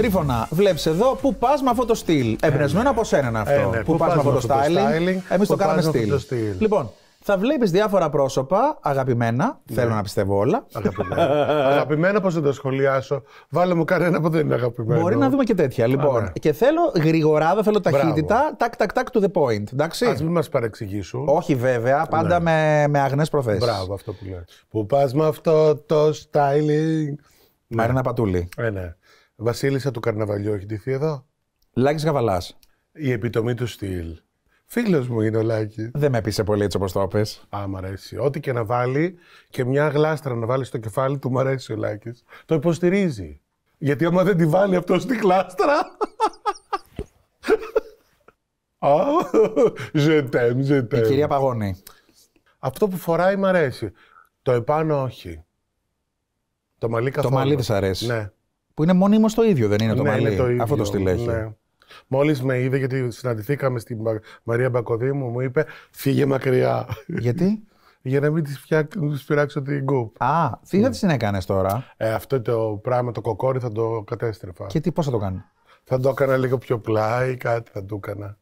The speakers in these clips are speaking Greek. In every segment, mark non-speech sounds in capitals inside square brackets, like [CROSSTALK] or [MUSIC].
Τρίφωνα, βλέπεις εδώ που πας με αυτό το στυλ. Ε, ναι. Εμπνευσμένο από σένα ε, αυτό. Ναι, που, πα με αυτό το styling. Εμείς το κάναμε στυλ. Λοιπόν, θα βλέπεις διάφορα πρόσωπα αγαπημένα. Ναι. Θέλω να πιστεύω όλα. Αγαπημένα. αγαπημένα, πώς να τα σχολιάσω. Βάλε μου κανένα που δεν είναι αγαπημένο. Μπορεί να δούμε και τέτοια. Λοιπόν, και θέλω γρηγοράδα, θέλω ταχύτητα. Τάκ, τάκ, τάκ to the point. Εντάξει. Ας μην μας παρεξηγήσουν. Όχι, βέβαια, πάντα με, με αγνέ προθέσεις. Μπράβο αυτό που λέω. Που πας με αυτό το styling. Μαρίνα Πατούλη. Ε, ναι. Βασίλισσα του Καρναβαλιού έχει ντυθεί εδώ. Λάκης Γαβαλάς. Η επιτομή του στυλ. Φίλος μου είναι ο Λάκης. Δεν με πείσε πολύ έτσι όπως το είπες. Α, μ' αρέσει. Ό,τι και να βάλει και μια γλάστρα να βάλει στο κεφάλι του, μ' αρέσει ο Λάκης. Το υποστηρίζει. Γιατί άμα δεν τη βάλει αυτό στη γλάστρα. Ζετέμ, ζετέμ. Η κυρία Παγώνη. Αυτό που φοράει μ' αρέσει. Το επάνω όχι. Το μαλλί καθόλου. Το μαλλί δεν αρέσει. Ναι. Που είναι μονίμως το ίδιο, δεν είναι το ναι, μαλλί. Αυτό το ναι. Μόλις με είδε, γιατί συναντηθήκαμε στην Μαρία Μπακοδήμου, μου είπε φύγε μακριά. Γιατί? [LAUGHS] για να μην της πειράξω την κούπ. Α, ναι. τι θα τη έκανες τώρα. Ε, αυτό το πράγμα, το κοκόρι θα το κατέστρεφα. Και τι, πώς θα το κάνεις. Θα το έκανα λίγο πιο πλάι, κάτι θα το έκανα.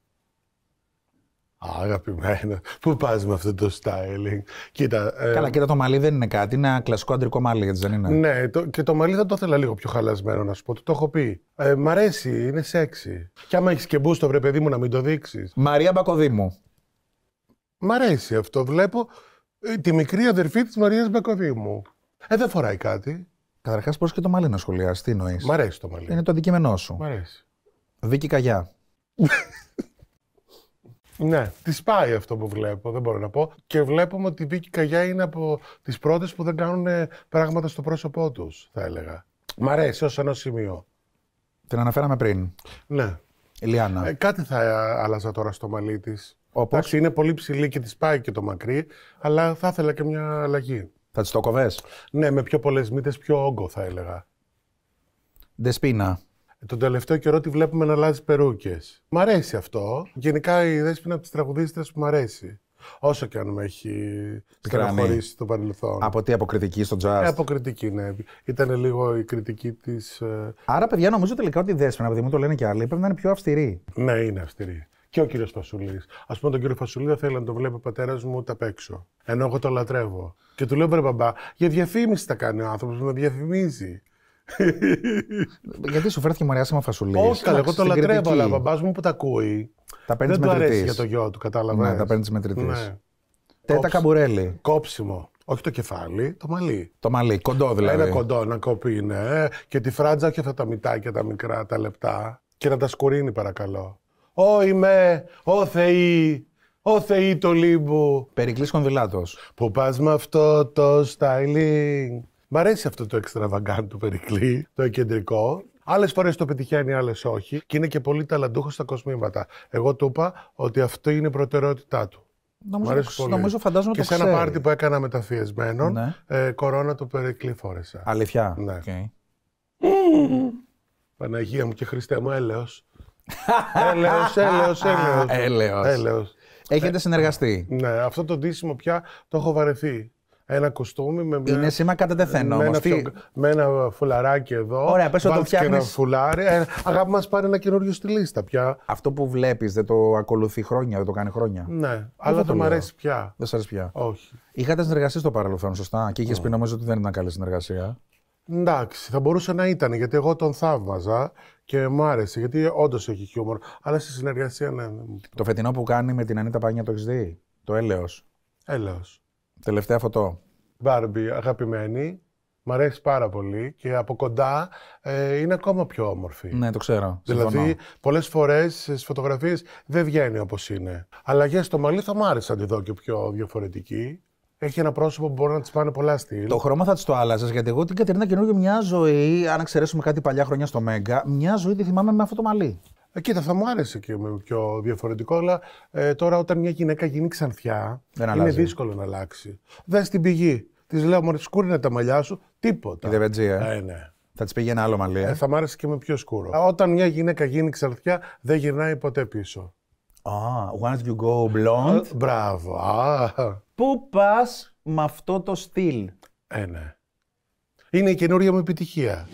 Αγαπημένα. Πού πας με αυτό το styling. Κοίτα, ε... Καλά, κοίτα το μαλλί δεν είναι κάτι. Είναι ένα κλασικό αντρικό μαλλί, έτσι δεν είναι. Ναι, το, και το μαλλί θα το ήθελα λίγο πιο χαλασμένο να σου πω. Το, έχω πει. Ε, μ' αρέσει, είναι σεξι. Κι άμα έχεις και μπούστο, βρε παιδί μου, να μην το δείξεις. Μαρία Μπακοδήμου. Μ' αρέσει αυτό. Βλέπω ε, τη μικρή αδερφή της Μαρίας Μπακοδήμου. Ε, δεν φοράει κάτι. Καταρχάς, πώς και το μαλλί να σχολιάσει, τι εννοείς. Μ' αρέσει το μαλλί. Είναι το αντικείμενό σου. Μ' αρέσει. Δίκη Καγιά. [LAUGHS] Ναι, τη πάει αυτό που βλέπω, δεν μπορώ να πω. Και βλέπουμε ότι η Βίκυ Καγιά είναι από τις πρώτες που δεν κάνουν ε, πράγματα στο πρόσωπό τους, θα έλεγα. Μ' αρέσει ως ένα σημείο. Την αναφέραμε πριν. Ναι. Ηλιάνα. Ε, κάτι θα άλλαζα τώρα στο μαλλί της. Όπως... είναι πολύ ψηλή και τη πάει και το μακρύ, αλλά θα ήθελα και μια αλλαγή. Θα της το κοβές. Ναι, με πιο πολλές μύτες, πιο όγκο θα έλεγα. Δεσπίνα τον τελευταίο καιρό τη βλέπουμε να αλλάζει περούκες. Μ' αρέσει αυτό. Γενικά η δέσπη είναι από τις τραγουδίστρες που μ' αρέσει. Όσο και αν με έχει στεναχωρήσει το παρελθόν. Από τι, από κριτική στο jazz. Ε, από ναι. Ήταν λίγο η κριτική της. Ε, Άρα, παιδιά, νομίζω τελικά ότι η δέσπη, επειδή μου το λένε και άλλοι, πρέπει να είναι πιο αυστηρή. Ναι, είναι αυστηρή. Και ο κύριος Φασουλής. Ας πούμε, τον κύριο Φασουλή δεν θέλει να τον βλέπει ο πατέρας μου τα παίξω. Ενώ εγώ το λατρεύω. Και του λέω, βρε μπαμπά, για διαφήμιση τα κάνει ο άνθρωπος, με διαφημίζει. [LAUGHS] Γιατί σου φέρθηκε μαριά άσχημα φασουλή. Όχι, καλά, εγώ το λατρεύω, αλλά μπαμπάς μου που τα ακούει. Τα δεν του αρέσει για το γιο του, κατάλαβα. Ναι, τα παίρνεις μετρητής. Ναι. Τέτα καμπουρέλι. Κόψιμο. Όχι το κεφάλι, το μαλλί. Το μαλλί, κοντό δηλαδή. Ένα κοντό να κοπεί, είναι. Ε. Και τη φράτζα και αυτά τα μητάκια τα μικρά, τα λεπτά. Και να τα σκουρίνει, παρακαλώ. Ω είμαι, ω Θεή, ω Θεή το λίμπου. Περικλής Κονδυλάτος. Που πας με αυτό το styling. Μ' αρέσει αυτό το extravagant του Περικλή, το κεντρικό. Άλλες φορές το πετυχαίνει, άλλες όχι. Και είναι και πολύ ταλαντούχος στα κοσμήματα. Εγώ του είπα ότι αυτό είναι η προτεραιότητά του. Νομίζω, πολύ. και σε ένα πάρτι που έκανα μεταφιεσμένο, ναι. ε, κορώνα του Περικλή φόρεσα. Αλήθεια. Ναι. Okay. Παναγία μου και Χριστέ μου, έλεος. έλεος, έλεος, έλεος. έλεος. Έχετε συνεργαστεί. Ναι, αυτό το ντύσιμο πια το έχω βαρεθεί ένα κοστούμι με μια... Είναι σήμα κατά τεθένο. με, ένα με ένα φουλαράκι εδώ. Ωραία, πες το φτιάχνει. ένα φουλάρι. Ε, αγάπη μας πάρει ένα καινούριο στη λίστα πια. Αυτό που βλέπεις, δεν το ακολουθεί χρόνια, δεν το κάνει χρόνια. Ναι, δεν αλλά το μου αρέσει πια. Δεν σα αρέσει πια. Όχι. Είχατε συνεργαστεί στο παρελθόν, σωστά. Και είχες mm. Ναι. πει νομίζω ότι δεν ήταν καλή συνεργασία. Εντάξει, θα μπορούσε να ήταν γιατί εγώ τον θαύμαζα και μου άρεσε γιατί όντως έχει χιούμορ. Αλλά στη συνεργασία ναι, ναι, ναι. Το φετινό που κάνει με την Ανίτα Πάνια το έχεις δει. Το έλεος. Έλεος. Τελευταία φωτό. Μπάρμπι, αγαπημένη. Μ' αρέσει πάρα πολύ και από κοντά ε, είναι ακόμα πιο όμορφη. Ναι, το ξέρω. Δηλαδή, πολλές φορές στις φωτογραφίες δεν βγαίνει όπως είναι. Αλλαγέ στο μαλλί θα μ' άρεσε να τη δω και πιο διαφορετική. Έχει ένα πρόσωπο που μπορεί να της πάνε πολλά στυλ. Το χρώμα θα της το άλλαζες, γιατί εγώ την Κατερίνα καινούργια μια ζωή, αν εξαιρέσουμε κάτι παλιά χρόνια στο Μέγκα, μια ζωή τη θυμάμαι με αυτό το μαλλί. Ε, κοίτα, θα μου άρεσε και με πιο διαφορετικό, αλλά ε, τώρα όταν μια γυναίκα γίνει ξανθιά, είναι δύσκολο να αλλάξει. Δες την πηγή. Της λέω, Μωρή, σκούρινε τα μαλλιά σου, τίποτα. Η δεβετζή, ε? ε. ναι. Θα της πήγε ένα άλλο μαλλί. Ε. ε θα μου άρεσε και με πιο σκούρο. Όταν μια γυναίκα γίνει ξανθιά, δεν γυρνάει ποτέ πίσω. Α, ah, once you go blonde. Μπράβο. Πού πας με αυτό το στυλ. Ε, ναι. Είναι η καινούργια μου επιτυχία.